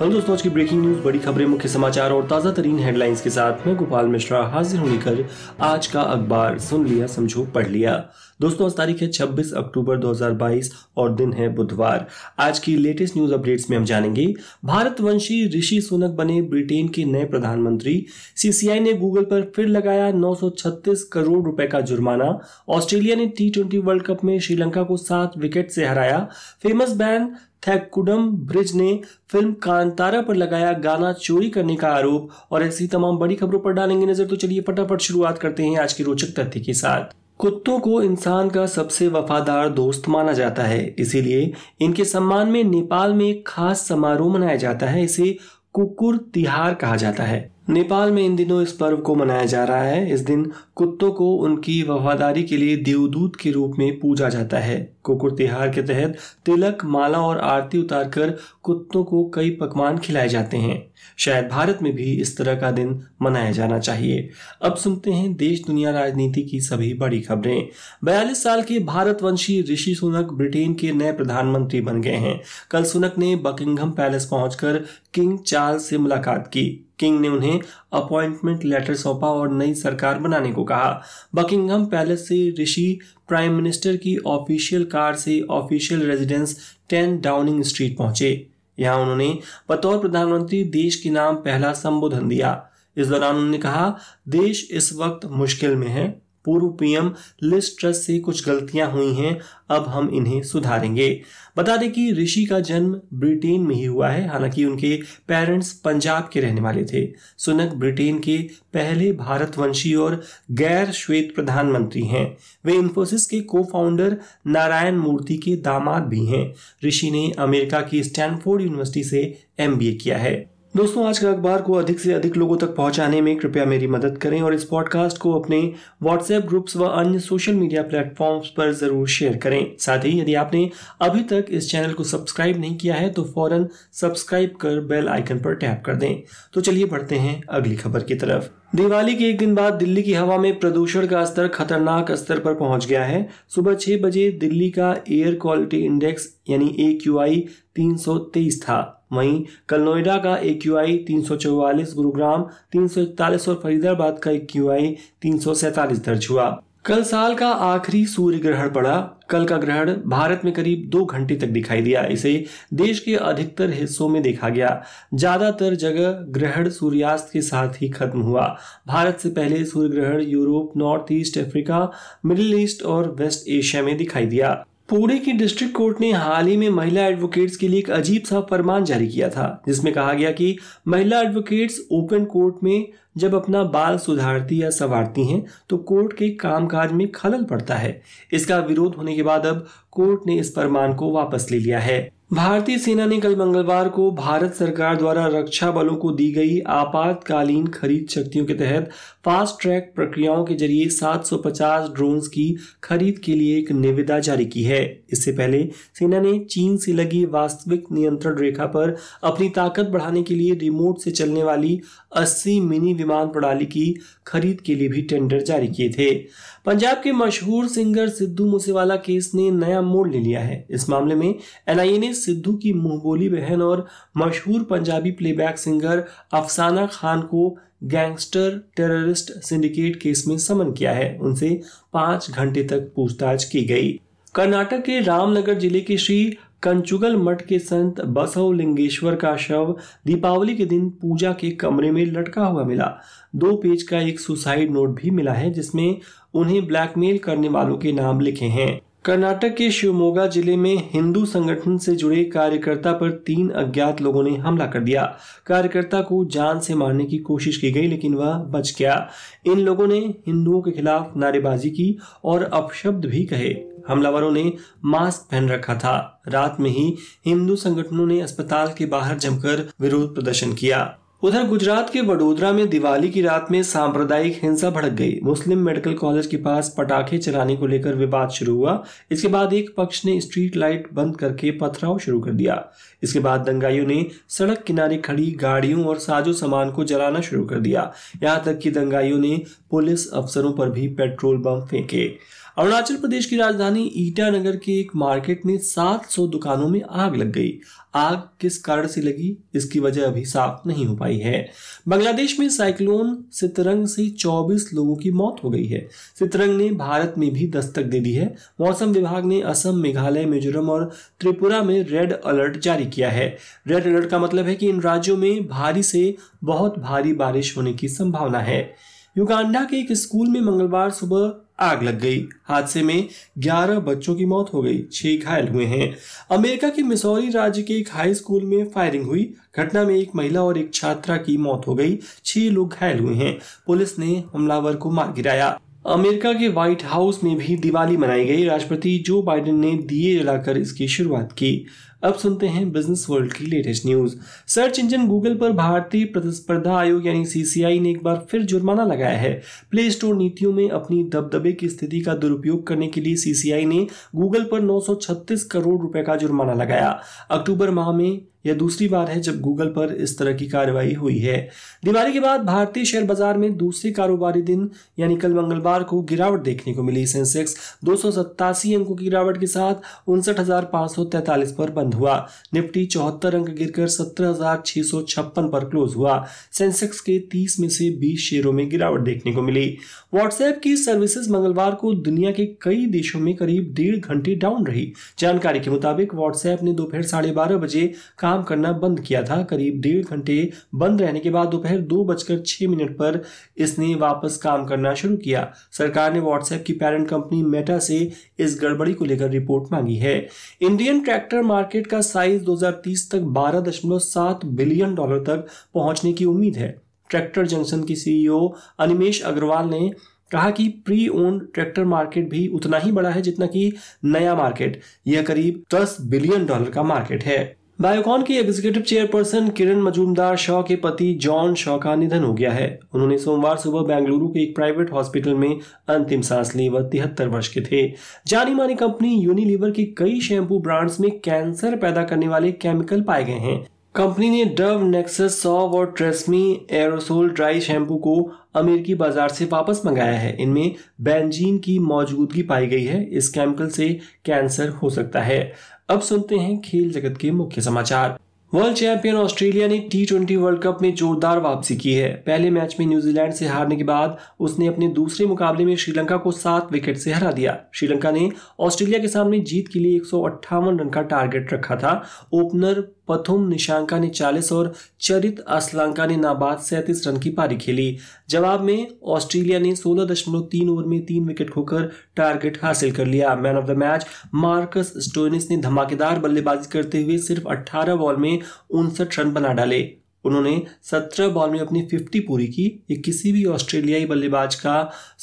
hello दोस्तों आज की ब्रेकिंग न्यूज बड़ी खबरें मुख्य समाचार और ताजा तरीन हेडलाइंस के साथ मैं गोपाल मिश्रा हाजिर हूँ लेकर आज का अखबार सुन लिया समझो पढ़ लिया दोस्तों आज तारीख है 26 अक्टूबर 2022 और दिन है बुधवार आज की लेटेस्ट न्यूज अपडेट्स में हम जानेंगे भारत वंशी ऋषि सुनक बने ब्रिटेन के नए प्रधानमंत्री सीसीआई ने गूगल पर फिर लगाया 936 करोड़ रुपए का जुर्माना ऑस्ट्रेलिया ने टी वर्ल्ड कप में श्रीलंका को सात विकेट से हराया फेमस बैन थैक्कुडम ब्रिज ने फिल्म कांतारा पर लगाया गाना चोरी करने का आरोप और ऐसी तमाम बड़ी खबरों पर डालेंगे नजर तो चलिए फटाफट शुरुआत करते हैं आज के रोचक तथ्य के साथ कुत्तों को इंसान का सबसे वफादार दोस्त माना जाता है इसीलिए इनके सम्मान में नेपाल में एक खास समारोह मनाया जाता है इसे कुकुर तिहार कहा जाता है नेपाल में इन दिनों इस पर्व को मनाया जा रहा है इस दिन कुत्तों को उनकी वफादारी के लिए देवदूत के रूप में पूजा जाता है कुकुर तिहार के तहत तिलक माला और आरती उतारकर कुत्तों को कई पकवान खिलाए जाते हैं शायद भारत में भी इस तरह का दिन मनाया जाना चाहिए अब सुनते हैं देश दुनिया राजनीति की सभी बड़ी खबरें बयालीस साल के भारतवंशी ऋषि सुनक ब्रिटेन के नए प्रधानमंत्री बन गए हैं कल सुनक ने बकिंगम पैलेस पहुंचकर किंग चार्ल्स से मुलाकात की किंग ने उन्हें अपॉइंटमेंट लेटर सौंपा और नई सरकार बनाने को कहा बकिंगम पैलेस से ऋषि प्राइम मिनिस्टर की ऑफिशियल कार से official residence ten Downing Street पहुंचे यहाँ उन्होंने बतौर प्रधानमंत्री देश के नाम पहला संबोधन दिया इस दौरान उन्होंने कहा देश इस वक्त मुश्किल में है पूर्व पीएम लिस्ट ट्रस्ट से कुछ गलतियां हुई हैं अब हम इन्हें सुधारेंगे बता दें कि ऋषि का जन्म ब्रिटेन में ही हुआ है हालांकि उनके पेरेंट्स पंजाब के रहने वाले थे सुनक ब्रिटेन के पहले भारतवंशी और गैर श्वेत प्रधानमंत्री हैं वे इन्फोसिस के को फाउंडर नारायण मूर्ति के दामाद भी हैं ऋषि ने अमेरिका की स्टैनफोर्ड यूनिवर्सिटी से एम किया है दोस्तों आज का अखबार को अधिक से अधिक लोगों तक पहुंचाने में कृपया मेरी मदद करें और इस पॉडकास्ट को अपने व्हाट्सएप ग्रुप्स व अन्य सोशल मीडिया प्लेटफॉर्म्स पर जरूर शेयर करें साथ ही यदि आपने अभी तक इस चैनल को सब्सक्राइब नहीं किया है तो फौरन सब्सक्राइब कर बेल आइकन पर टैप कर दें तो चलिए बढ़ते हैं अगली खबर की तरफ दिवाली के एक दिन बाद दिल्ली की हवा में प्रदूषण का स्तर खतरनाक स्तर पर पहुंच गया है सुबह छह बजे दिल्ली का एयर क्वालिटी इंडेक्स यानी ए क्यू आई तीन सौ तेईस था वहीं कल नोएडा का एक क्यू आई तीन सौ चौवालीस गुरुग्राम तीन सौ इकतालीस और फरीदाबाद का एक क्यू आई तीन सौ सैतालीस दर्ज हुआ कल साल का आखिरी सूर्य ग्रहण पड़ा कल का ग्रहण भारत में करीब दो घंटे तक दिखाई दिया इसे देश के अधिकतर हिस्सों में देखा गया ज्यादातर जगह ग्रहण सूर्यास्त के साथ ही खत्म हुआ भारत से पहले सूर्य ग्रहण Europe North East Africa Middle East और वेस्ट एशिया में दिखाई दिया पुणे की डिस्ट्रिक्ट कोर्ट ने हाल ही में महिला एडवोकेट्स के लिए एक अजीब सा फरमान जारी किया था जिसमें कहा गया कि महिला एडवोकेट्स ओपन कोर्ट में जब अपना बाल सुधारती या संवारती हैं तो कोर्ट के कामकाज में खलल पड़ता है इसका विरोध होने के बाद अब कोर्ट ने इस फरमान को वापस ले लिया है भारतीय सेना ने कल मंगलवार को भारत सरकार द्वारा रक्षा बलों को दी गई आपातकालीन खरीद शक्तियों के तहत फास्ट ट्रैक प्रक्रियाओं के जरिए 750 ड्रोन्स की खरीद के लिए एक निविदा जारी की है इससे पहले सेना ने चीन से लगी वास्तविक नियंत्रण रेखा पर अपनी ताकत बढ़ाने के लिए रिमोट से चलने वाली 80 मिनी विमान प्रणाली की खरीद के लिए भी टेंडर जारी किए थे पंजाब के मशहूर सिंगर सिद्धू मूसेवाला केस ने नया मोड़ ले लिया है इस मामले में एनआईए ने सिद्धू की मुंहबोली बहन और मशहूर पंजाबी प्लेबैक सिंगर अफसाना खान को गैंगस्टर टेररिस्ट सिंडिकेट केस में समन किया है उनसे पांच घंटे तक पूछताछ की गई कर्नाटक के रामनगर जिले के श्री कंचुगल मठ के संत बसव लिंगेश्वर का शव दीपावली के दिन पूजा के कमरे में लटका हुआ मिला दो पेज का एक सुसाइड नोट भी मिला है जिसमें उन्हें ब्लैकमेल करने वालों के नाम लिखे हैं कर्नाटक के शिवमोगा जिले में हिंदू संगठन से जुड़े कार्यकर्ता पर तीन अज्ञात लोगों ने हमला कर दिया कार्यकर्ता को जान से मारने की कोशिश की गई लेकिन वह बच गया इन लोगों ने हिंदुओं के खिलाफ नारेबाजी की और अपशब्द भी कहे हमलावरों ने मास्क पहन रखा था रात में ही हिंदू संगठनों ने अस्पताल के बाहर जमकर विरोध प्रदर्शन किया उधर गुजरात के वडोदरा में दिवाली की रात में सांप्रदायिक हिंसा भड़क गई मुस्लिम मेडिकल कॉलेज के पास पटाखे चलाने को लेकर विवाद शुरू हुआ इसके बाद एक पक्ष ने स्ट्रीट लाइट बंद करके पथराव शुरू कर दिया इसके बाद दंगाइयों ने सड़क किनारे खड़ी गाड़ियों और साजो सामान को जलाना शुरू कर दिया यहाँ तक कि दंगाइयों ने पुलिस अफसरों पर भी पेट्रोल बम फेंके अरुणाचल प्रदेश की राजधानी ईटानगर के एक मार्केट में 700 दुकानों में आग लग गई आग किस कारण से लगी इसकी वजह अभी साफ नहीं हो पाई है बांग्लादेश में साइक्लोन सितरंग से 24 लोगों की मौत हो गई है सितरंग ने भारत में भी दस्तक दे दी है मौसम विभाग ने असम मेघालय मिजोरम और त्रिपुरा में रेड अलर्ट जारी किया है रेड अलर्ट का मतलब है कि इन राज्यों में भारी से बहुत भारी बारिश होने की संभावना है युगांडा के एक स्कूल में मंगलवार सुबह आग लग गई हादसे में 11 बच्चों की मौत हो गई छह घायल हुए हैं अमेरिका के मिसौरी राज्य के एक हाई स्कूल में फायरिंग हुई घटना में एक महिला और एक छात्रा की मौत हो गई छह लोग घायल हुए हैं पुलिस ने हमलावर को मार गिराया अमेरिका के व्हाइट हाउस में भी दिवाली मनाई गई राष्ट्रपति जो बाइडेन ने दिए जलाकर इसकी शुरुआत की अब सुनते हैं बिजनेस वर्ल्ड की latest news search engine Google पर भारतीय प्रतिस्पर्धा आयोग यानी सीसीआई ने एक बार फिर जुर्माना लगाया है प्ले स्टोर नीतियों में अपनी दबदबे की स्थिति का दुरुपयोग करने के लिए सीसीआई ने गूगल पर 936 करोड़ रुपए का जुर्माना लगाया अक्टूबर माह में यह दूसरी बार है जब गूगल पर इस तरह की कार्रवाई हुई है दिवाली के बाद भारतीय शेयर बाजार में दूसरे कारोबारी दिन यानी कल मंगलवार को गिरावट देखने को मिली सेंसेक्स दो अंकों की गिरावट के साथ उनसठ पर बंद बंद हुआ निफ्टी चौहत्तर अंक गिरकर सत्रह पर क्लोज हुआ सेंसेक्स के 30 में से 20 शेयरों में गिरावट देखने को मिली व्हाट्सएप की सर्विसेज मंगलवार को दुनिया के कई देशों में करीब डेढ़ घंटे डाउन रही जानकारी के मुताबिक व्हाट्सएप ने दोपहर साढ़े बारह बजे काम करना बंद किया था करीब डेढ़ घंटे बंद रहने के बाद दोपहर दो बजकर छह मिनट पर इसने वापस काम करना शुरू किया सरकार ने व्हाट्सएप की पेरेंट कंपनी मेटा से इस गड़बड़ी को लेकर रिपोर्ट मांगी है इंडियन ट्रैक्टर मार्केट मार्केट का साइज 2030 तक 12.7 बिलियन डॉलर तक पहुंचने की उम्मीद है ट्रैक्टर जंक्शन की सीईओ e अनिमेश अग्रवाल ने कहा कि प्री ओन्ड ट्रैक्टर मार्केट भी उतना ही बड़ा है जितना कि नया मार्केट यह करीब 10 बिलियन डॉलर का मार्केट है बायोकॉन की executive chairperson Kiran Mazumdar Shaw के पति जॉन शॉ का निधन हो गया है उन्होंने सोमवार सुबह बेंगलुरु के एक प्राइवेट हॉस्पिटल में अंतिम सांस ली वह तिहत्तर वर्ष के थे जानी मानी कंपनी यूनिलीवर के कई शैम्पू ब्रांड्स में कैंसर पैदा करने वाले केमिकल पाए गए हैं कंपनी ने डव नेक्सस सॉव और ट्रेसमी एरोसोल ड्राई शैम्पू को अमेरिकी बाजार से वापस मंगाया है इनमें बेंजीन की मौजूदगी पाई गई है इस केमिकल से कैंसर हो सकता है अब सुनते हैं खेल जगत के मुख्य समाचार वर्ल्ड चैंपियन ऑस्ट्रेलिया ने टी ट्वेंटी वर्ल्ड कप में जोरदार वापसी की है पहले मैच में न्यूजीलैंड से हारने के बाद उसने अपने दूसरे मुकाबले में श्रीलंका को सात विकेट से हरा दिया श्रीलंका ने ऑस्ट्रेलिया के सामने जीत के लिए एक रन का टारगेट रखा था ओपनर पथुम निशांका ने 40 और चरित असलांका ने नाबाद सैंतीस रन की पारी खेली जवाब में ऑस्ट्रेलिया ने 16.3 ओवर में तीन विकेट खोकर टारगेट हासिल कर लिया man of the match Marcus Stoinis ने धमाकेदार बल्लेबाजी करते हुए सिर्फ 18 बॉल में उनसठ रन बना डाले उन्होंने 17 बॉल में अपनी 50 पूरी की ये किसी भी ऑस्ट्रेलियाई बल्लेबाज का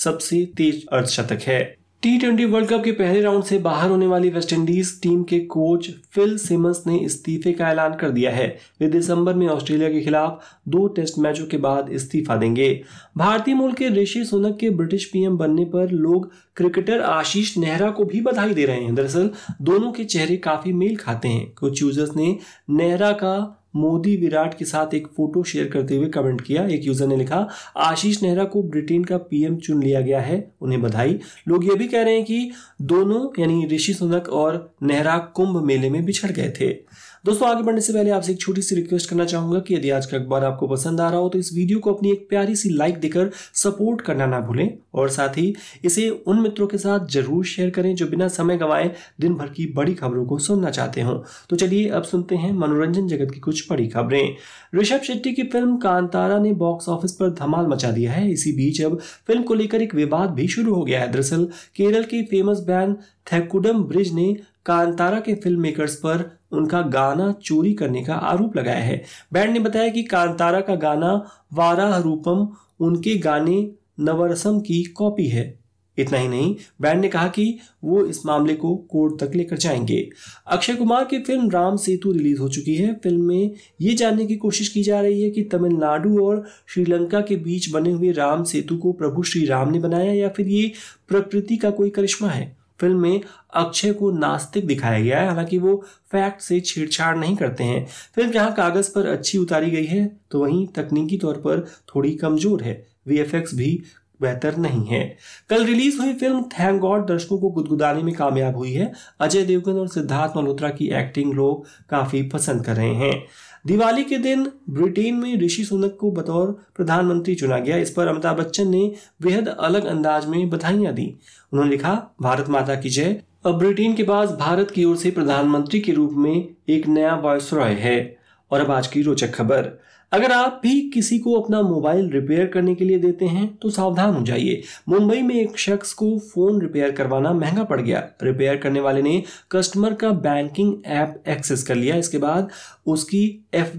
सबसे तेज अर्धशतक है टी ट्वेंटी वर्ल्ड कप के पहले राउंड से बाहर होने वाली वेस्टइंडीज टीम के कोच फिल सिमस ने इस्तीफे का ऐलान कर दिया है वे दिसंबर में ऑस्ट्रेलिया के खिलाफ दो टेस्ट मैचों के बाद इस्तीफा देंगे भारतीय मूल के ऋषि सुनक के ब्रिटिश पीएम बनने पर लोग क्रिकेटर आशीष नेहरा को भी बधाई दे रहे हैं दरअसल दोनों के चेहरे काफी मेल खाते हैं कुछ यूजर्स ने नेहरा का मोदी विराट के साथ एक फोटो शेयर करते हुए कमेंट किया एक यूजर ने लिखा आशीष नेहरा को ब्रिटेन का पीएम चुन लिया गया है उन्हें बधाई लोग ये भी कह रहे हैं कि दोनों यानी ऋषि सुनक और नेहरा कुंभ मेले में बिछड़ गए थे दोस्तों आगे बढ़ने से पहले आपसे एक छोटी सी रिक्वेस्ट करना चाहूंगा कि यदि आज का अखबार आपको पसंद आ रहा हो तो इस वीडियो को अपनी एक प्यारी सी लाइक देकर सपोर्ट करना ना भूलें और साथ ही इसे उन मित्रों के साथ जरूर शेयर करें जो बिना समय गंवाए दिन भर की बड़ी खबरों को सुनना चाहते हों तो चलिए अब सुनते हैं मनोरंजन जगत की कुछ बड़ी खबरें ऋषभ शेट्टी की फिल्म कांतारा ने बॉक्स ऑफिस पर धमाल मचा दिया है इसी बीच अब फिल्म को लेकर एक विवाद भी शुरू हो गया है दरअसल केरल की फेमस बैंड थैकुडम ब्रिज ने कांतारा के फिल्म मेकर्स पर उनका गाना चोरी करने का आरोप लगाया है बैंड ने बताया कि कांतारा का गाना वाराह रूपम उनके गाने नवरसम की कॉपी है इतना ही नहीं बैंड ने कहा कि वो इस मामले को कोर्ट तक लेकर जाएंगे अक्षय कुमार की फिल्म राम सेतु रिलीज हो चुकी है फिल्म में ये जानने की कोशिश की जा रही है कि तमिलनाडु और श्रीलंका के बीच बने हुए राम सेतु को प्रभु श्री राम ने बनाया या फिर ये प्रकृति का कोई करिश्मा है फिल्म में अक्षय को नास्तिक दिखाया गया है हालांकि वो फैक्ट से छेड़छाड़ नहीं करते हैं फिल्म जहां कागज पर अच्छी उतारी गई है तो वहीं तकनीकी तौर पर थोड़ी कमजोर है वी भी बेहतर नहीं है कल रिलीज हुई फिल्म थैंक गॉड दर्शकों को गुदगुदाने में कामयाब हुई है अजय देवगन और सिद्धार्थ मल्होत्रा की एक्टिंग लोग काफी पसंद कर रहे हैं दिवाली के दिन ब्रिटेन में ऋषि सुनक को बतौर प्रधानमंत्री चुना गया इस पर अमिताभ बच्चन ने बेहद अलग अंदाज में बधाइयां दी उन्होंने लिखा भारत माता की जय अब ब्रिटेन के पास भारत की ओर से प्रधानमंत्री के रूप में एक नया वायसराय है और अब आज की रोचक खबर अगर आप भी किसी को अपना मोबाइल रिपेयर करने के लिए देते हैं तो सावधान हो जाइए मुंबई में एक शख्स को फोन रिपेयर करवाना महंगा पड़ गया रिपेयर करने वाले ने कस्टमर का बैंकिंग ऐप एक्सेस कर लिया इसके बाद उसकी एफ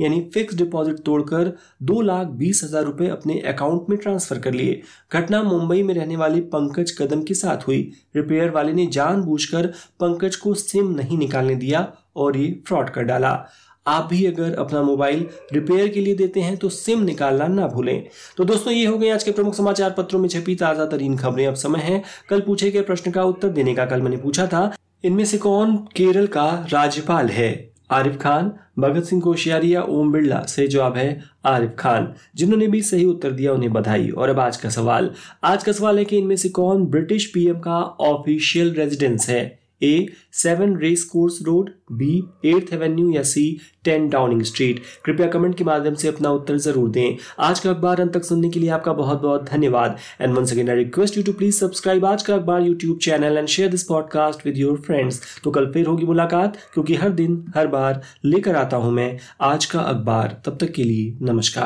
यानी फिक्स डिपॉजिट तोड़कर दो लाख बीस हजार रुपए अपने अकाउंट में ट्रांसफर कर लिए घटना मुंबई में रहने वाले पंकज कदम के साथ हुई रिपेयर वाले ने जानबूझकर पंकज को सिम नहीं निकालने दिया और ये फ्रॉड कर डाला आप भी अगर अपना मोबाइल रिपेयर के लिए देते हैं तो सिम निकालना ना भूलें तो दोस्तों ये हो गए आज के प्रमुख समाचार पत्रों में छपी ताज़ा तरीन खबरें अब समय है कल पूछे गए प्रश्न का उत्तर देने का कल मैंने पूछा था इनमें से कौन केरल का राज्यपाल है आरिफ खान भगत सिंह कोशियारी या ओम बिरला सही जवाब है आरिफ खान जिन्होंने भी सही उत्तर दिया उन्हें बधाई और अब आज का सवाल आज का सवाल है कि इनमें से कौन ब्रिटिश पीएम का ऑफिशियल रेजिडेंस है A seven race course road B eighth avenue या सी टेन डाउनिंग स्ट्रीट कृपया कमेंट के माध्यम से अपना उत्तर जरूर दें आज का अखबार अंत तक सुनने के लिए आपका बहुत बहुत धन्यवाद and once again I request you to please subscribe आज का अखबार YouTube channel and share this podcast with your friends तो कल फिर होगी मुलाकात क्योंकि हर दिन हर बार लेकर आता हूं मैं आज का अखबार तब तक के लिए नमस्कार